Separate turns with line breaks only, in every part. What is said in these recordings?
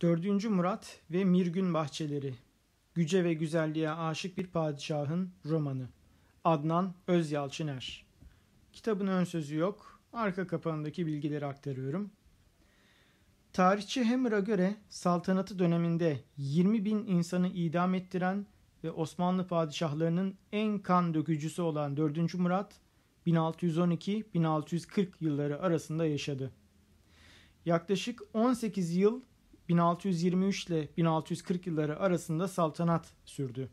4. Murat ve Mirgün Bahçeleri Güce ve Güzelliğe Aşık Bir Padişahın Romanı Adnan Özyalçıner Kitabın ön sözü yok. Arka kapağındaki bilgileri aktarıyorum. Tarihçi Hammer'a göre saltanatı döneminde 20 bin insanı idam ettiren ve Osmanlı padişahlarının en kan dökücüsü olan 4. Murat 1612-1640 yılları arasında yaşadı. Yaklaşık 18 yıl 1623 ile 1640 yılları arasında saltanat sürdü.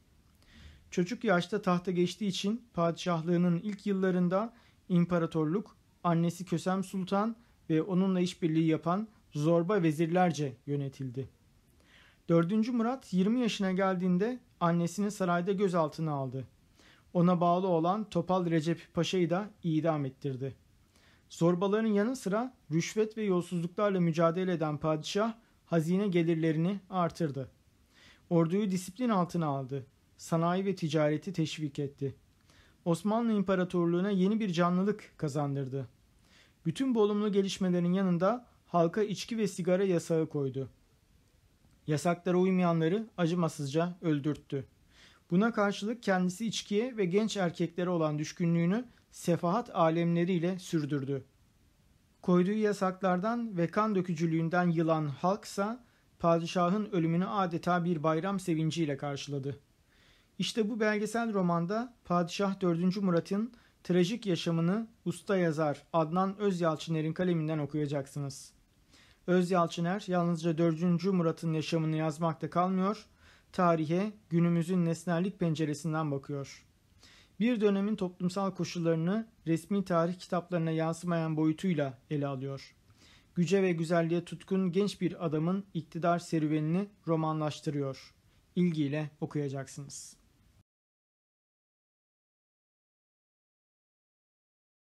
Çocuk yaşta tahta geçtiği için padişahlığının ilk yıllarında imparatorluk, annesi Kösem Sultan ve onunla işbirliği yapan zorba vezirlerce yönetildi. 4. Murat 20 yaşına geldiğinde annesini sarayda gözaltına aldı. Ona bağlı olan Topal Recep Paşa'yı da idam ettirdi. Zorbaların yanı sıra rüşvet ve yolsuzluklarla mücadele eden padişah hazine gelirlerini artırdı. Orduyu disiplin altına aldı. Sanayi ve ticareti teşvik etti. Osmanlı İmparatorluğu'na yeni bir canlılık kazandırdı. Bütün bu olumlu gelişmelerin yanında halka içki ve sigara yasağı koydu. Yasaklara uymayanları acımasızca öldürttü. Buna karşılık kendisi içkiye ve genç erkeklere olan düşkünlüğünü sefahat alemleriyle sürdürdü. Koyduğu yasaklardan ve kan dökücülüğünden yılan halksa padişahın ölümünü adeta bir bayram sevinciyle karşıladı. İşte bu belgesel romanda Padişah 4. Murat'ın trajik yaşamını usta yazar Adnan Özyalçıner'in kaleminden okuyacaksınız. Özyalçıner yalnızca 4. Murat'ın yaşamını yazmakta kalmıyor, tarihe günümüzün nesnellik penceresinden bakıyor bir dönemin toplumsal koşullarını resmi tarih kitaplarına yansımayan boyutuyla ele alıyor. Güce ve güzelliğe tutkun genç bir adamın iktidar serüvenini romanlaştırıyor. İlgiyle okuyacaksınız.